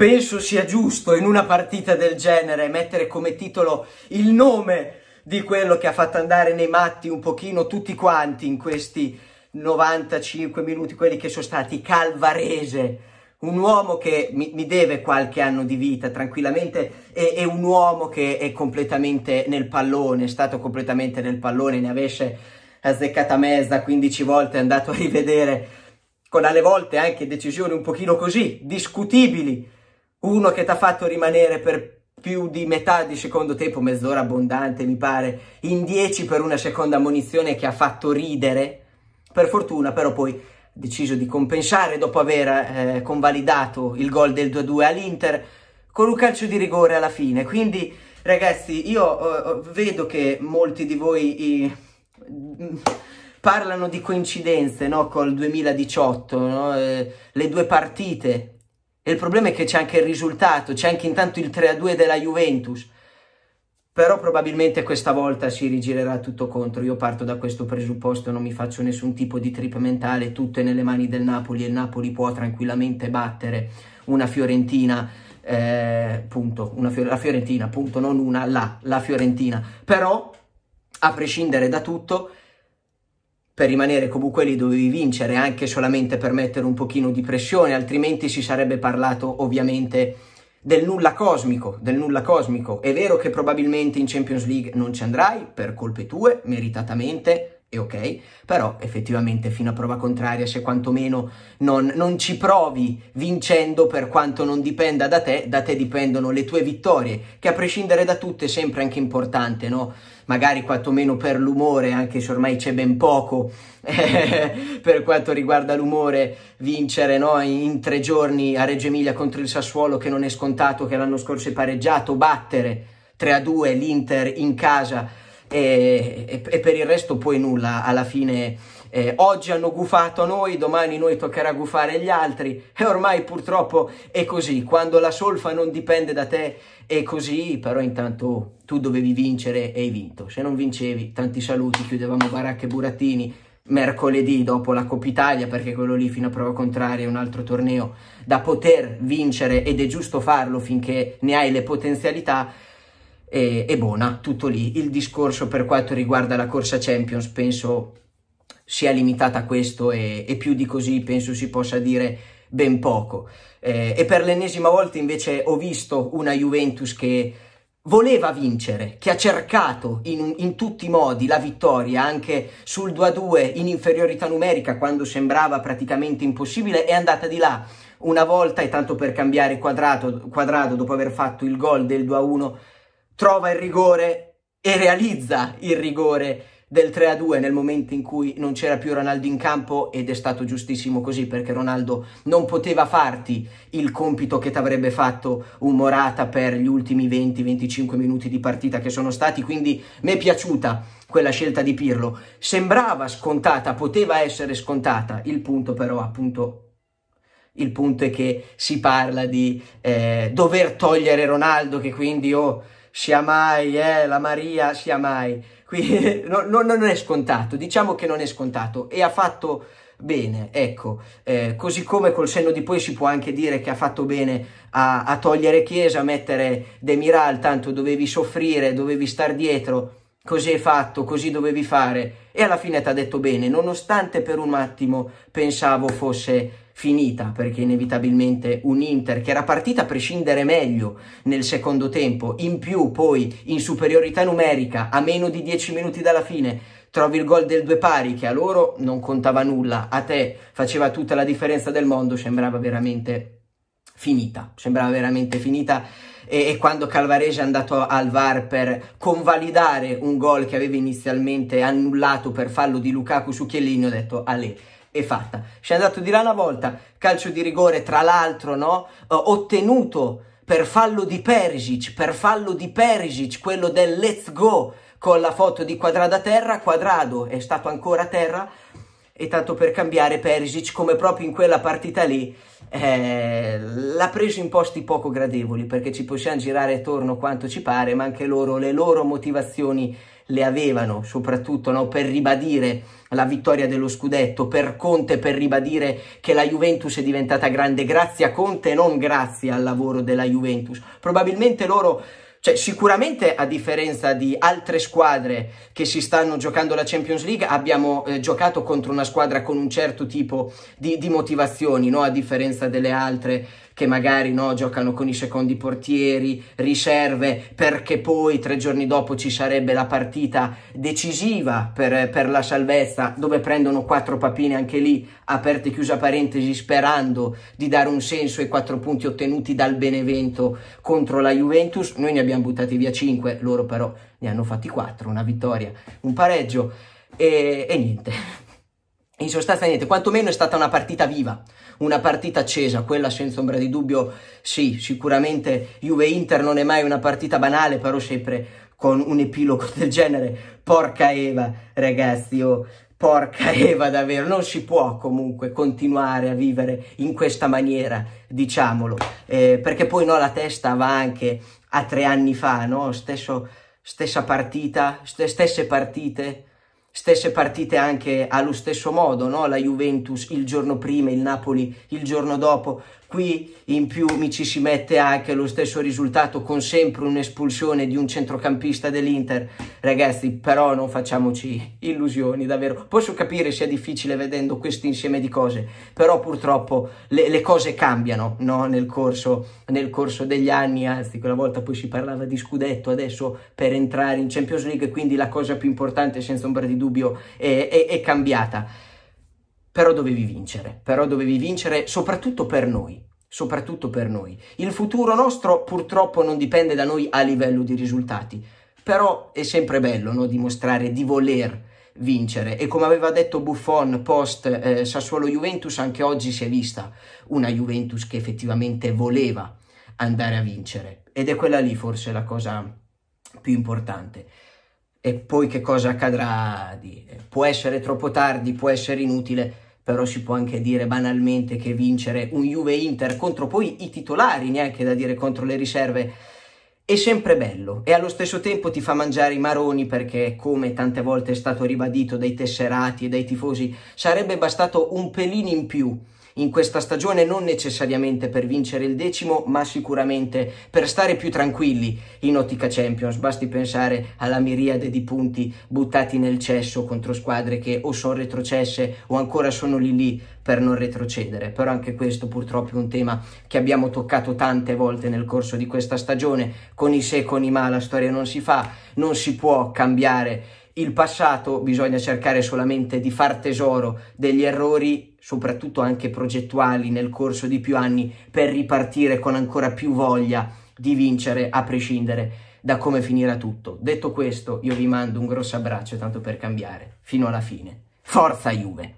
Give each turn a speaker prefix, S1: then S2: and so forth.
S1: penso sia giusto in una partita del genere mettere come titolo il nome di quello che ha fatto andare nei matti un pochino tutti quanti in questi 95 minuti, quelli che sono stati Calvarese, un uomo che mi, mi deve qualche anno di vita tranquillamente e, e, un uomo che è completamente nel pallone, è stato completamente nel pallone, ne avesse azzeccata mezza 15 volte, è andato a rivedere con alle volte anche decisioni un pochino così discutibili uno che ti ha fatto rimanere per più di metà di secondo tempo, mezz'ora abbondante mi pare, in 10 per una seconda munizione che ha fatto ridere, per fortuna però poi ha deciso di compensare dopo aver eh, convalidato il gol del 2-2 all'Inter con un calcio di rigore alla fine, quindi ragazzi io eh, eh vedo che molti di voi... Eh, parlano di coincidenze no? col 2018, no? Eh, le due partite e il problema è che c'è anche il risultato, c'è anche intanto il 3-2 della Juventus. Però probabilmente questa volta si rigirerà tutto contro. Io parto da questo presupposto, non mi faccio nessun tipo di trip mentale, tutto è nelle mani del Napoli e il Napoli può tranquillamente battere una Fiorentina, eh, punto, una Fior la Fiorentina, punto, non una, la, la Fiorentina. Però, a prescindere da tutto, per rimanere comunque lì dovevi vincere anche solamente per mettere un pochino di pressione, altrimenti si sarebbe parlato ovviamente del nulla cosmico, del nulla cosmico. È vero che probabilmente in Champions League non ci andrai per colpe tue, meritatamente, è ok, però effettivamente fino a prova contraria se quantomeno non, non ci provi vincendo per quanto non dipenda da te, da te dipendono le tue vittorie, che a prescindere da tutte è sempre anche importante, no? magari quantomeno per l'umore, anche se ormai c'è ben poco eh, per quanto riguarda l'umore, vincere no? in tre giorni a Reggio Emilia contro il Sassuolo che non è scontato, che l'anno scorso è pareggiato, battere 3-2 l'Inter in casa e, e, e per il resto poi nulla alla fine eh, oggi hanno gufato noi, domani noi toccherà gufare gli altri e ormai purtroppo è così, quando la solfa non dipende da te è così, però intanto tu dovevi vincere e hai vinto, se non vincevi tanti saluti, chiudevamo Baracca e Burattini mercoledì dopo la Coppa Italia perché quello lì fino a prova contraria è un altro torneo da poter vincere ed è giusto farlo finché ne hai le potenzialità e, e buona, tutto lì. Il discorso per quanto riguarda la corsa Champions penso sia limitata a questo e, e più di così penso si possa dire ben poco. Eh, e per l'ennesima volta invece ho visto una Juventus che voleva vincere, che ha cercato in, in tutti i modi la vittoria anche sul 2-2 in inferiorità numerica quando sembrava praticamente impossibile, è andata di là una volta e tanto per cambiare quadrato, quadrato dopo aver fatto il gol del 2-1 trova il rigore e realizza il rigore del 3 a 2 nel momento in cui non c'era più Ronaldo in campo ed è stato giustissimo così perché Ronaldo non poteva farti il compito che ti avrebbe fatto un Morata per gli ultimi 20-25 minuti di partita che sono stati, quindi mi è piaciuta quella scelta di Pirlo. Sembrava scontata, poteva essere scontata, il punto però appunto il punto è che si parla di eh, dover togliere Ronaldo che quindi oh, sia mai, eh, la Maria sia mai. Quindi no, no, non è scontato, diciamo che non è scontato e ha fatto bene, ecco, eh, così come col senno di poi si può anche dire che ha fatto bene a, a togliere Chiesa, a mettere Demiral, tanto dovevi soffrire, dovevi star dietro, così hai fatto, così dovevi fare e alla fine ti ha detto bene, nonostante per un attimo pensavo fosse finita perché inevitabilmente un Inter che era partita a prescindere meglio nel secondo tempo, in più poi in superiorità numerica a meno di 10 minuti dalla fine trovi il gol del due pari che a loro non contava nulla, a te faceva tutta la differenza del mondo, sembrava veramente finita, sembrava veramente finita e, quando Calvarese è andato al VAR per convalidare un gol che aveva inizialmente annullato per fallo di Lukaku su Chiellini ho detto Ale è fatta. Ci è andato di là una volta, calcio di rigore, tra l'altro, no? Eh, ottenuto per fallo di Perisic, per fallo di Perisic, quello del let's go con la foto di Quadrado a terra, Quadrado è stato ancora a terra e tanto per cambiare Perisic come proprio in quella partita lì eh, l'ha preso in posti poco gradevoli perché ci possiamo girare attorno quanto ci pare ma anche loro le loro motivazioni le avevano, soprattutto no? per ribadire la vittoria dello scudetto, per Conte, per ribadire che la Juventus è diventata grande grazie a Conte e non grazie al lavoro della Juventus. Probabilmente loro cioè, sicuramente a differenza di altre squadre che si stanno giocando la Champions League, abbiamo eh, giocato contro una squadra con un certo tipo di, di motivazioni, no? a differenza delle altre che magari no, giocano con i secondi portieri, riserve, perché poi tre giorni dopo ci sarebbe la partita decisiva per, per la salvezza, dove prendono quattro papine anche lì, aperte e chiusa parentesi, sperando di dare un senso ai quattro punti ottenuti dal Benevento contro la Juventus. Noi ne abbiamo buttati via cinque, loro però ne hanno fatti quattro, una vittoria, un pareggio e, e niente in sostanza niente, quantomeno è stata una partita viva, una partita accesa, quella senza ombra di dubbio sì, sicuramente Juve-Inter non è mai una partita banale, però sempre con un epilogo del genere, porca Eva ragazzi, oh, porca Eva davvero, non si può comunque continuare a vivere in questa maniera, diciamolo, eh, perché poi no, la testa va anche a tre anni fa, no? Stesso, stessa partita, st- stesse partite, Stesse partite anche allo stesso modo, no? la Juventus il giorno prima, il Napoli il giorno dopo. Qui in più mi ci si mette anche lo stesso risultato con sempre un'espulsione di un centrocampista dell'Inter. Ragazzi, però non facciamoci illusioni, davvero. Posso capire sia difficile vedendo questo insieme di cose, però purtroppo le, le cose cambiano no? nel, corso, nel corso degli anni, anzi quella volta poi si parlava di scudetto, adesso per entrare in Champions League, quindi la cosa più importante senza ombra di dubbio è, è, è cambiata. Però dovevi vincere, però dovevi vincere soprattutto per noi, soprattutto per noi. Il futuro nostro purtroppo non dipende da noi a livello di risultati, però è sempre bello no? dimostrare di voler vincere e come aveva detto Buffon post eh, Sassuolo Juventus anche oggi si è vista una Juventus che effettivamente voleva andare a vincere ed è quella lì forse la cosa più importante e poi che cosa accadrà? Dire. Eh, può essere troppo tardi, può essere inutile, però si può anche dire banalmente che vincere un Juve-Inter contro poi i titolari, neanche da dire contro le riserve, è sempre bello e allo stesso tempo ti fa mangiare i maroni perché, come tante volte è stato ribadito dai tesserati e dai tifosi, sarebbe bastato un pelino in più in questa stagione non necessariamente per vincere il decimo, ma sicuramente per stare più tranquilli in ottica Champions. Basti pensare alla miriade di punti buttati nel cesso contro squadre che o sono retrocesse o ancora sono lì lì per non retrocedere. Però anche questo purtroppo è un tema che abbiamo toccato tante volte nel corso di questa stagione. Con i se e con i ma la storia non si fa, non si può cambiare il passato, bisogna cercare solamente di far tesoro degli errori, soprattutto anche progettuali nel corso di più anni, per ripartire con ancora più voglia di vincere a prescindere da come finirà tutto. Detto questo, io vi mando un grosso abbraccio tanto per cambiare, fino alla fine. Forza Juve!